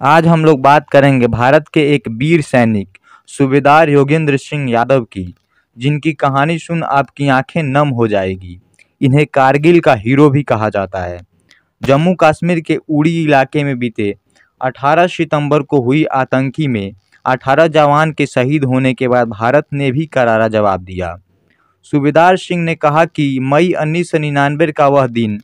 आज हम लोग बात करेंगे भारत के एक वीर सैनिक सूबेदार योगेंद्र सिंह यादव की जिनकी कहानी सुन आपकी आंखें नम हो जाएगी इन्हें कारगिल का हीरो भी कहा जाता है जम्मू कश्मीर के उड़ी इलाके में बीते 18 सितंबर को हुई आतंकी में 18 जवान के शहीद होने के बाद भारत ने भी करारा जवाब दिया सूबेदार सिंह ने कहा कि मई उन्नीस का वह दिन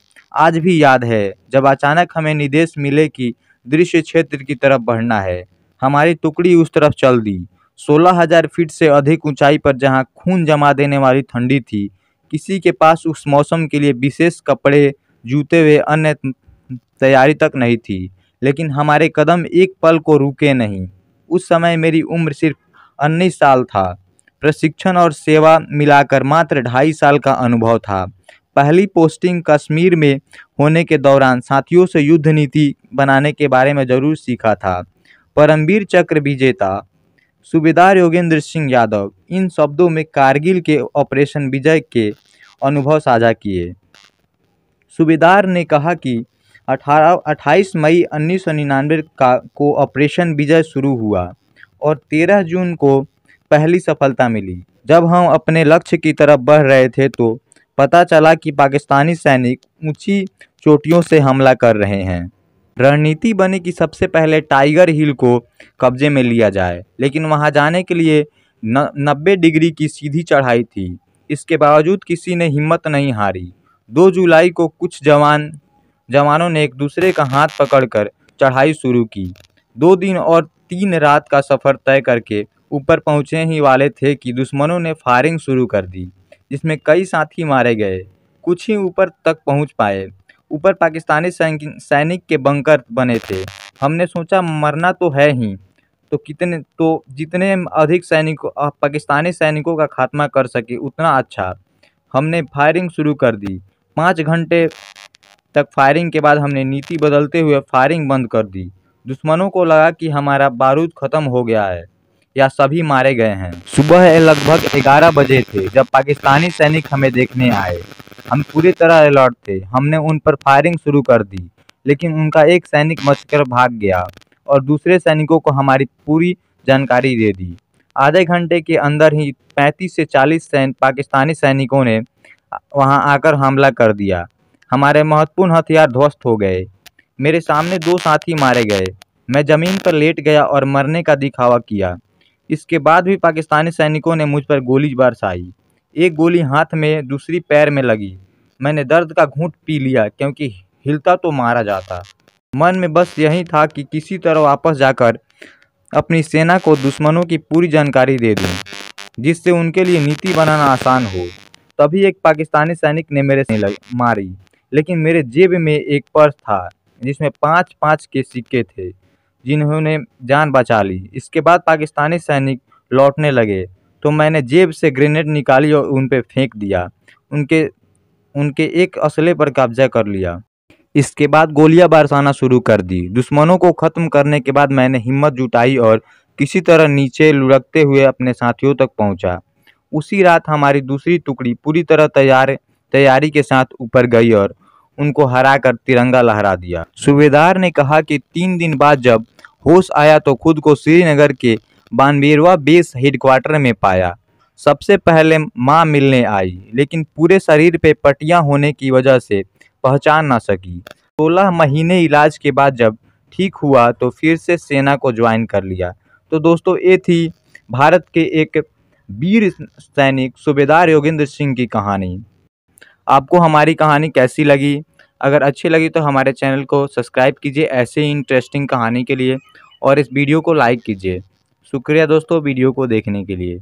आज भी याद है जब अचानक हमें निर्देश मिले कि दृश्य क्षेत्र की तरफ बढ़ना है हमारी टुकड़ी उस तरफ चल दी सोलह हजार फीट से अधिक ऊंचाई पर जहां खून जमा देने वाली ठंडी थी किसी के पास उस मौसम के लिए विशेष कपड़े जूते वे अन्य तैयारी तक नहीं थी लेकिन हमारे कदम एक पल को रुके नहीं उस समय मेरी उम्र सिर्फ उन्नीस साल था प्रशिक्षण और सेवा मिलाकर मात्र ढाई साल का अनुभव था पहली पोस्टिंग कश्मीर में होने के दौरान साथियों से युद्ध नीति बनाने के बारे में जरूर सीखा था परमवीर चक्र विजेता सूबेदार योगेंद्र सिंह यादव इन शब्दों में कारगिल के ऑपरेशन विजय के अनुभव साझा किए सूबेदार ने कहा कि 18 28 मई उन्नीस का को ऑपरेशन विजय शुरू हुआ और 13 जून को पहली सफलता मिली जब हम अपने लक्ष्य की तरफ बढ़ रहे थे तो पता चला कि पाकिस्तानी सैनिक ऊंची चोटियों से हमला कर रहे हैं रणनीति बनी कि सबसे पहले टाइगर हिल को कब्जे में लिया जाए लेकिन वहां जाने के लिए नब्बे डिग्री की सीधी चढ़ाई थी इसके बावजूद किसी ने हिम्मत नहीं हारी दो जुलाई को कुछ जवान जवानों ने एक दूसरे का हाथ पकड़कर चढ़ाई शुरू की दो दिन और तीन रात का सफ़र तय करके ऊपर पहुँचे ही वाले थे कि दुश्मनों ने फायरिंग शुरू कर दी जिसमें कई साथी मारे गए कुछ ही ऊपर तक पहुंच पाए ऊपर पाकिस्तानी सैनिक के बंकर बने थे हमने सोचा मरना तो है ही तो कितने तो जितने अधिक सैनिक पाकिस्तानी सैनिकों का खात्मा कर सके उतना अच्छा हमने फायरिंग शुरू कर दी पाँच घंटे तक फायरिंग के बाद हमने नीति बदलते हुए फायरिंग बंद कर दी दुश्मनों को लगा कि हमारा बारूद ख़त्म हो गया है या सभी मारे गए हैं सुबह लगभग 11 बजे थे जब पाकिस्तानी सैनिक हमें देखने आए हम पूरी तरह अलर्ट थे हमने उन पर फायरिंग शुरू कर दी लेकिन उनका एक सैनिक मचकर भाग गया और दूसरे सैनिकों को हमारी पूरी जानकारी दे दी आधे घंटे के अंदर ही 35 से 40 सैन पाकिस्तानी सैनिकों ने वहां आकर हमला कर दिया हमारे महत्वपूर्ण हथियार ध्वस्त हो गए मेरे सामने दो साथी मारे गए मैं ज़मीन पर लेट गया और मरने का दिखावा किया इसके बाद भी पाकिस्तानी सैनिकों ने मुझ पर गोली बरसाई एक गोली हाथ में दूसरी पैर में लगी मैंने दर्द का घूंट पी लिया क्योंकि हिलता तो मारा जाता मन में बस यही था कि किसी तरह वापस जाकर अपनी सेना को दुश्मनों की पूरी जानकारी दे दूँ जिससे उनके लिए नीति बनाना आसान हो तभी एक पाकिस्तानी सैनिक ने मेरे से मारी लेकिन मेरे जेब में एक पर्स था जिसमें पाँच पाँच के सिक्के थे जिन्होंने जान बचा ली इसके बाद पाकिस्तानी सैनिक लौटने लगे तो मैंने जेब से ग्रेनेड निकाली और उन पर फेंक दिया उनके उनके एक असले पर कब्जा कर लिया इसके बाद गोलियां बरसाना शुरू कर दी दुश्मनों को ख़त्म करने के बाद मैंने हिम्मत जुटाई और किसी तरह नीचे लुढ़कते हुए अपने साथियों तक पहुंचा। उसी रात हमारी दूसरी टुकड़ी पूरी तरह तैयार तैयारी के साथ ऊपर गई और उनको हरा कर तिरंगा लहरा दिया सूबेदार ने कहा कि तीन दिन बाद जब होश आया तो खुद को श्रीनगर के बानबेरवा बेस हेडक्वार्टर में पाया सबसे पहले माँ मिलने आई लेकिन पूरे शरीर पे पटियाँ होने की वजह से पहचान ना सकी सोलह महीने इलाज के बाद जब ठीक हुआ तो फिर से सेना को ज्वाइन कर लिया तो दोस्तों ये थी भारत के एक वीर सैनिक सूबेदार योगेंद्र सिंह की कहानी आपको हमारी कहानी कैसी लगी अगर अच्छी लगी तो हमारे चैनल को सब्सक्राइब कीजिए ऐसे ही इंटरेस्टिंग कहानी के लिए और इस वीडियो को लाइक कीजिए शुक्रिया दोस्तों वीडियो को देखने के लिए